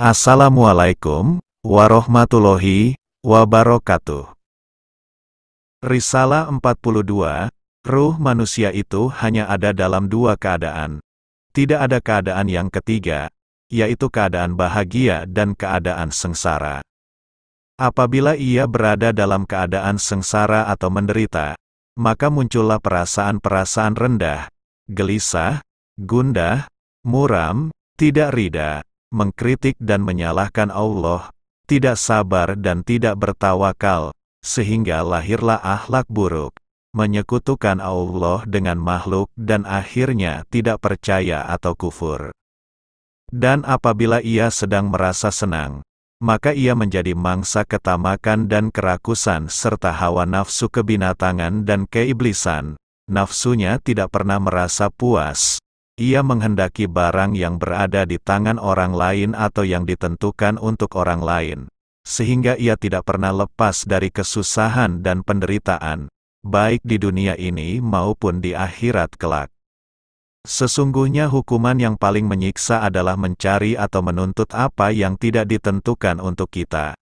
Assalamualaikum warahmatullahi wabarakatuh. Risalah 42, ruh manusia itu hanya ada dalam dua keadaan. Tidak ada keadaan yang ketiga, yaitu keadaan bahagia dan keadaan sengsara. Apabila ia berada dalam keadaan sengsara atau menderita, maka muncullah perasaan-perasaan rendah, gelisah, gundah, muram, tidak rida mengkritik dan menyalahkan Allah, tidak sabar dan tidak bertawakal, sehingga lahirlah akhlak buruk, menyekutukan Allah dengan makhluk dan akhirnya tidak percaya atau kufur. Dan apabila ia sedang merasa senang, maka ia menjadi mangsa ketamakan dan kerakusan serta hawa nafsu kebinatangan dan keiblisan, nafsunya tidak pernah merasa puas, ia menghendaki barang yang berada di tangan orang lain atau yang ditentukan untuk orang lain, sehingga ia tidak pernah lepas dari kesusahan dan penderitaan, baik di dunia ini maupun di akhirat kelak. Sesungguhnya hukuman yang paling menyiksa adalah mencari atau menuntut apa yang tidak ditentukan untuk kita.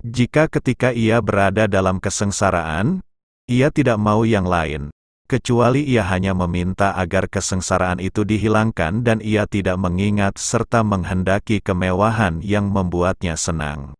Jika ketika ia berada dalam kesengsaraan, ia tidak mau yang lain, kecuali ia hanya meminta agar kesengsaraan itu dihilangkan dan ia tidak mengingat serta menghendaki kemewahan yang membuatnya senang.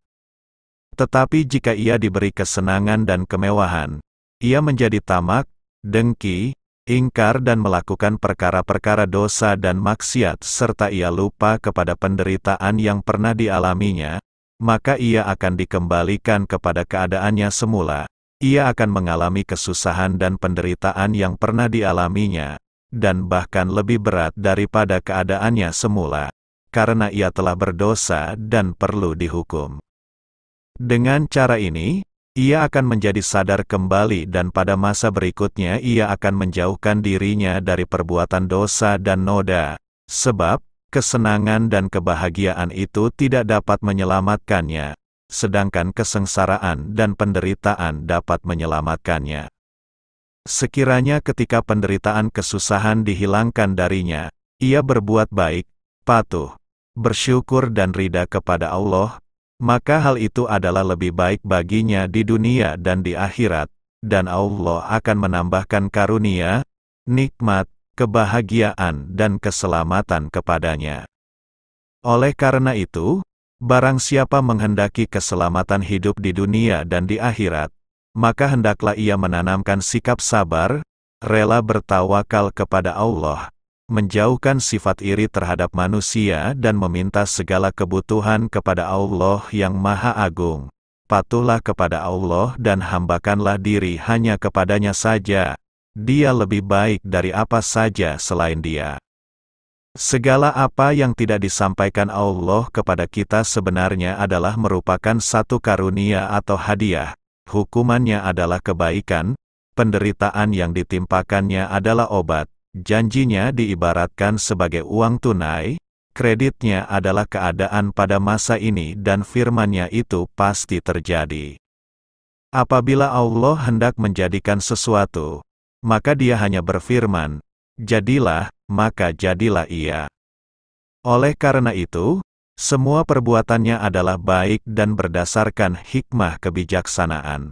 Tetapi jika ia diberi kesenangan dan kemewahan, ia menjadi tamak, dengki, ingkar dan melakukan perkara-perkara dosa dan maksiat serta ia lupa kepada penderitaan yang pernah dialaminya, maka ia akan dikembalikan kepada keadaannya semula, ia akan mengalami kesusahan dan penderitaan yang pernah dialaminya, dan bahkan lebih berat daripada keadaannya semula, karena ia telah berdosa dan perlu dihukum. Dengan cara ini, ia akan menjadi sadar kembali dan pada masa berikutnya ia akan menjauhkan dirinya dari perbuatan dosa dan noda, sebab kesenangan dan kebahagiaan itu tidak dapat menyelamatkannya, sedangkan kesengsaraan dan penderitaan dapat menyelamatkannya. Sekiranya ketika penderitaan kesusahan dihilangkan darinya, ia berbuat baik, patuh, bersyukur dan rida kepada Allah, maka hal itu adalah lebih baik baginya di dunia dan di akhirat, dan Allah akan menambahkan karunia, nikmat, kebahagiaan dan keselamatan kepadanya. Oleh karena itu, Barang siapa menghendaki keselamatan hidup di dunia dan di akhirat, maka hendaklah ia menanamkan sikap sabar, rela bertawakal kepada Allah, menjauhkan sifat iri terhadap manusia dan meminta segala kebutuhan kepada Allah yang Maha Agung. Patuhlah kepada Allah dan hambakanlah diri hanya kepadanya saja. Dia lebih baik dari apa saja selain dia. Segala apa yang tidak disampaikan Allah kepada kita sebenarnya adalah merupakan satu karunia atau hadiah. Hukumannya adalah kebaikan, penderitaan yang ditimpakannya adalah obat, janjinya diibaratkan sebagai uang tunai, kreditnya adalah keadaan pada masa ini dan firmannya itu pasti terjadi. Apabila Allah hendak menjadikan sesuatu, maka dia hanya berfirman, jadilah, maka jadilah ia. Oleh karena itu, semua perbuatannya adalah baik dan berdasarkan hikmah kebijaksanaan.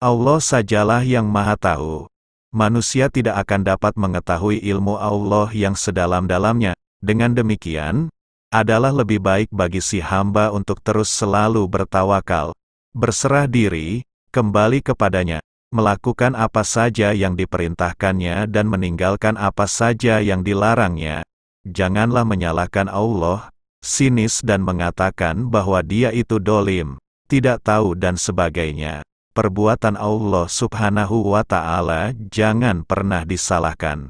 Allah sajalah yang maha tahu. Manusia tidak akan dapat mengetahui ilmu Allah yang sedalam-dalamnya. Dengan demikian, adalah lebih baik bagi si hamba untuk terus selalu bertawakal, berserah diri, kembali kepadanya, melakukan apa saja yang diperintahkannya dan meninggalkan apa saja yang dilarangnya. Janganlah menyalahkan Allah, sinis dan mengatakan bahwa dia itu dolim, tidak tahu dan sebagainya. Perbuatan Allah subhanahu wa ta'ala jangan pernah disalahkan.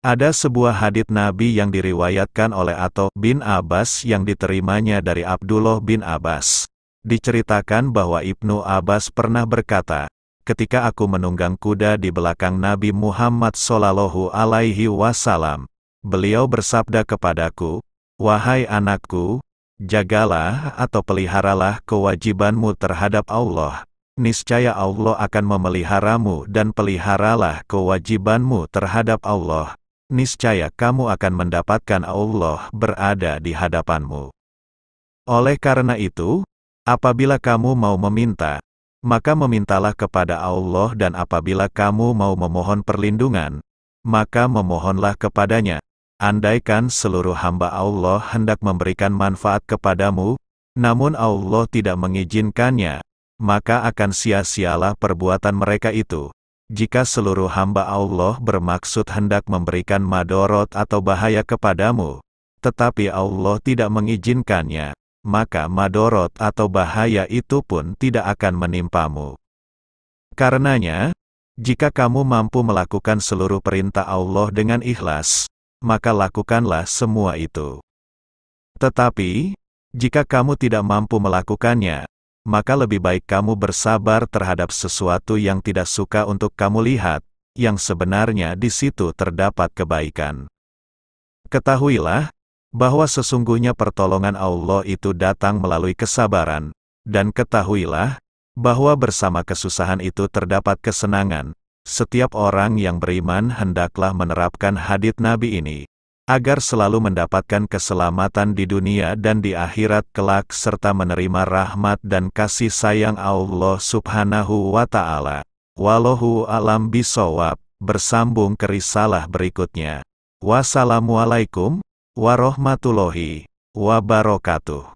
Ada sebuah hadit Nabi yang diriwayatkan oleh Atau bin Abbas yang diterimanya dari Abdullah bin Abbas. Diceritakan bahwa Ibnu Abbas pernah berkata, ketika aku menunggang kuda di belakang Nabi Muhammad Sallallahu Alaihi Wasallam. Beliau bersabda kepadaku, Wahai anakku, jagalah atau peliharalah kewajibanmu terhadap Allah. Niscaya Allah akan memeliharamu dan peliharalah kewajibanmu terhadap Allah. Niscaya kamu akan mendapatkan Allah berada di hadapanmu. Oleh karena itu, apabila kamu mau meminta, maka memintalah kepada Allah dan apabila kamu mau memohon perlindungan, maka memohonlah kepadanya. Andaikan seluruh hamba Allah hendak memberikan manfaat kepadamu, namun Allah tidak mengizinkannya, maka akan sia-sialah perbuatan mereka itu. Jika seluruh hamba Allah bermaksud hendak memberikan madorot atau bahaya kepadamu, tetapi Allah tidak mengizinkannya, maka madorot atau bahaya itu pun tidak akan menimpamu. Karenanya, jika kamu mampu melakukan seluruh perintah Allah dengan ikhlas, maka lakukanlah semua itu. Tetapi, jika kamu tidak mampu melakukannya, maka lebih baik kamu bersabar terhadap sesuatu yang tidak suka untuk kamu lihat, yang sebenarnya di situ terdapat kebaikan. Ketahuilah, bahwa sesungguhnya pertolongan Allah itu datang melalui kesabaran, dan ketahuilah, bahwa bersama kesusahan itu terdapat kesenangan. Setiap orang yang beriman hendaklah menerapkan hadith Nabi ini, agar selalu mendapatkan keselamatan di dunia dan di akhirat kelak serta menerima rahmat dan kasih sayang Allah subhanahu wa ta'ala. Walohu alam bisawab, bersambung ke risalah berikutnya. Wassalamualaikum warahmatullahi wabarakatuh.